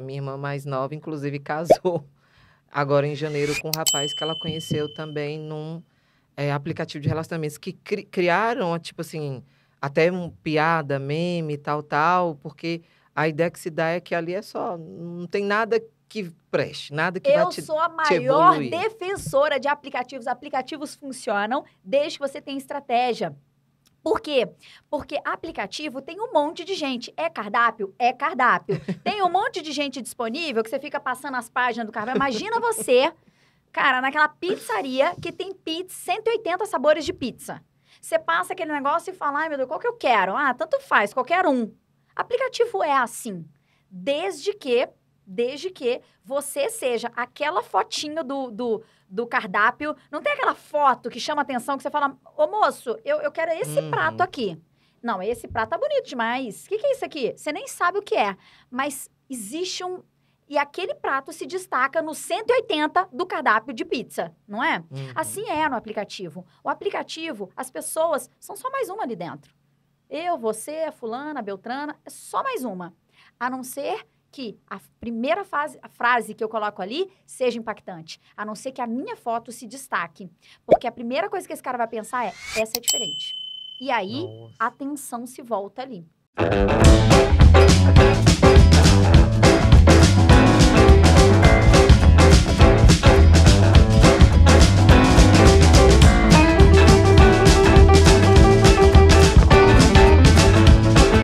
A minha irmã mais nova, inclusive, casou agora em janeiro com um rapaz que ela conheceu também num é, aplicativo de relacionamentos que cri criaram, tipo assim, até um, piada, meme, tal, tal, porque a ideia que se dá é que ali é só, não tem nada que preste, nada que Eu te, sou a maior defensora de aplicativos. Aplicativos funcionam desde que você tenha estratégia. Por quê? Porque aplicativo tem um monte de gente. É cardápio? É cardápio. tem um monte de gente disponível que você fica passando as páginas do cardápio. Imagina você, cara, naquela pizzaria que tem pizza, 180 sabores de pizza. Você passa aquele negócio e fala, ai meu Deus, qual que eu quero? Ah, tanto faz, qualquer um. Aplicativo é assim. Desde que desde que você seja aquela fotinho do, do, do, cardápio. Não tem aquela foto que chama atenção, que você fala, ô moço, eu, eu quero esse uhum. prato aqui. Não, esse prato tá bonito demais. O que, que é isso aqui? Você nem sabe o que é. Mas existe um, e aquele prato se destaca no 180 do cardápio de pizza, não é? Uhum. Assim é no aplicativo. O aplicativo, as pessoas são só mais uma ali dentro. Eu, você, a fulana, a Beltrana, é só mais uma. A não ser que a primeira fase, a frase que eu coloco ali seja impactante, a não ser que a minha foto se destaque, porque a primeira coisa que esse cara vai pensar é essa é diferente. E aí Nossa. a atenção se volta ali.